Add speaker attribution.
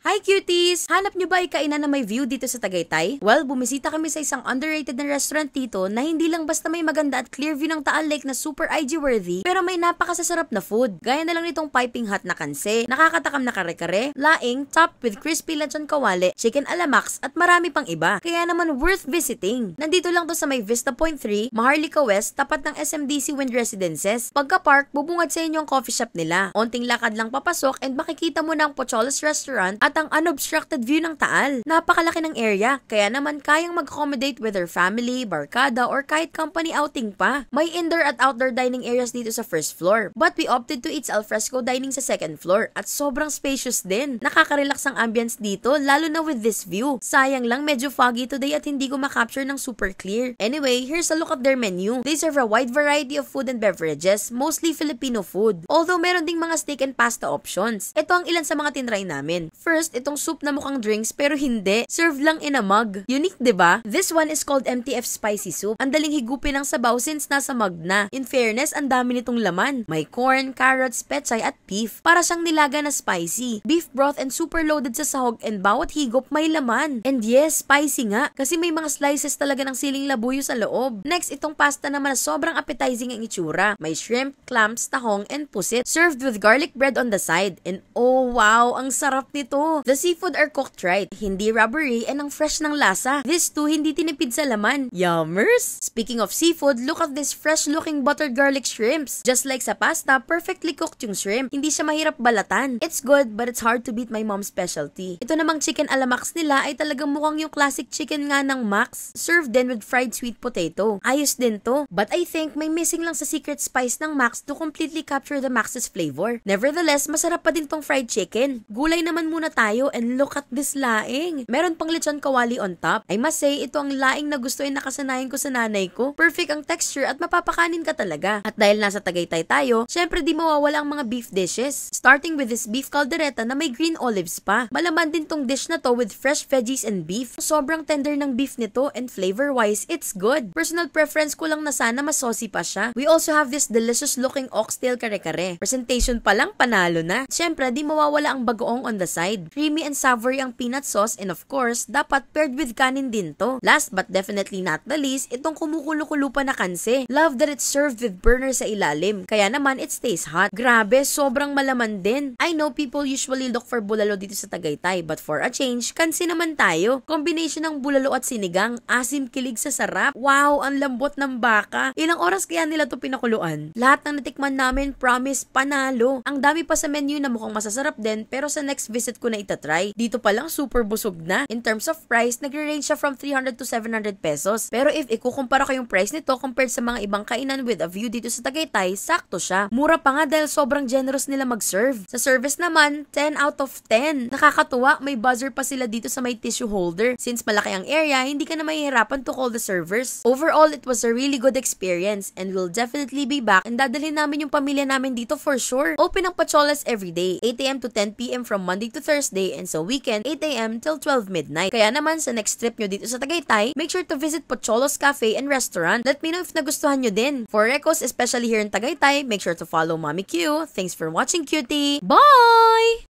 Speaker 1: Hi cuties! Hanap nyo ba ay kainan na may view dito sa Tagaytay? Well, bumisita kami sa isang underrated na restaurant dito na hindi lang basta may maganda at clear view ng Taal Lake na super IG worthy, pero may napakasasarap na food. Gaya na lang nitong piping hot na kanse, nakakatakam na kare-kare, laing, topped with crispy lechon kawale, chicken alamax at marami pang iba. Kaya naman worth visiting. Nandito lang to sa may Vista Point 3, Maharlika West, tapat ng SMDC Wind Residences. Pagka park, bubungad sa inyo ang coffee shop nila. Onting lakad lang papasok and makikita mo na ang Pocholos Restaurant at at ang unobstructed view ng Taal. Napakalaki ng area, kaya naman kayang mag-accommodate whether family, barkada, or kahit company outing pa. May indoor at outdoor dining areas dito sa first floor, but we opted to eat alfresco dining sa second floor at sobrang spacious din. Nakakarelax ang ambience dito, lalo na with this view. Sayang lang medyo foggy today at hindi ko makapture ng super clear. Anyway, here's a look at their menu. They serve a wide variety of food and beverages, mostly Filipino food. Although meron ding mga steak and pasta options. Ito ang ilan sa mga tinry namin. First, first itong soup na mukhang drinks pero hindi. Serve lang in a mug. Unique, 'di ba? This one is called MTF spicy soup. Ang daling higupin ng sabaw since nasa mug na. In fairness, ang dami nitong laman. May corn, carrots, pechay at beef. Para siyang nilaga na spicy. Beef broth and super loaded sa sahog and bawat higop may laman. And yes, spicy nga kasi may mga slices talaga ng siling labuyo sa loob. Next, itong pasta naman na sobrang appetizing ang itsura. May shrimp, clams, tahong and pusit served with garlic bread on the side. And oh wow, ang sarap nito! The seafood are cooked right, hindi rubbery and ang fresh ng lasa. This too hindi tinipid sa laman. Yummers! Speaking of seafood, look at this fresh looking buttered garlic shrimps. Just like sa pasta, perfectly cooked yung shrimp. Hindi siya mahirap balatan. It's good but it's hard to beat my mom's specialty. Ito namang chicken alamax nila ay talagang mukhang yung classic chicken nga ng Max, served then with fried sweet potato. Ayos din to. But I think may missing lang sa secret spice ng Max to completely capture the Max's flavor. Nevertheless, masarap pa din tong fried chicken. Gulay naman muna tayo and look at this laing. Meron pang lechon kawali on top. I must say, ito ang laing na gusto ay nakasanayan ko sa nanay ko. Perfect ang texture at mapapakanin ka talaga. At dahil nasa Tagaytay tayo, syempre di mawawala ang mga beef dishes. Starting with this beef caldereta na may green olives pa. Malaman din tong dish na to with fresh veggies and beef. Sobrang tender ng beef nito and flavor-wise, it's good. Personal preference ko lang na sana mas saucy pa siya. We also have this delicious looking oxtail kare-kare. Presentation pa lang, panalo na. Syempre, di mawawala ang bagoong on the side. Creamy and savory ang peanut sauce and of course, dapat paired with kanin din to. Last but definitely not the least, itong kumukulo na kanse. Love that it's served with burner sa ilalim. Kaya naman, it stays hot. Grabe, sobrang malaman din. I know people usually look for bulalo dito sa Tagaytay, but for a change, kanse naman tayo. Combination ng bulalo at sinigang, asim kilig sa sarap. Wow, ang lambot ng baka. Ilang oras kaya nila to pinakuluan? Lahat ng natikman namin, promise, panalo. Ang dami pa sa menu na mukhang masasarap din, pero sa next visit ko na na itatry. Dito pa lang super busog na. In terms of price, nagre-range siya from 300 to 700 pesos. Pero if ikukumpara ko yung price nito compared sa mga ibang kainan with a view dito sa Tagaytay, sakto siya. Mura pa nga dahil sobrang generous nila mag-serve. Sa service naman, 10 out of 10. Nakakatuwa, may buzzer pa sila dito sa may tissue holder. Since malaki ang area, hindi ka na mahihirapan to call the servers. Overall, it was a really good experience and we'll definitely be back and dadalhin namin yung pamilya namin dito for sure. Open ang Pacholas every day, 8am to 10pm from Monday to Thursday Wednesday and sa weekend 8am till 12 midnight. Kaya naman sa next trip nyo dito sa Tagaytay, make sure to visit Pocholos Cafe and Restaurant. Let me know if nagustuhan nyo din. For Recos, especially here in Tagaytay, make sure to follow Mommy Q. Thanks for watching, cutie! Bye!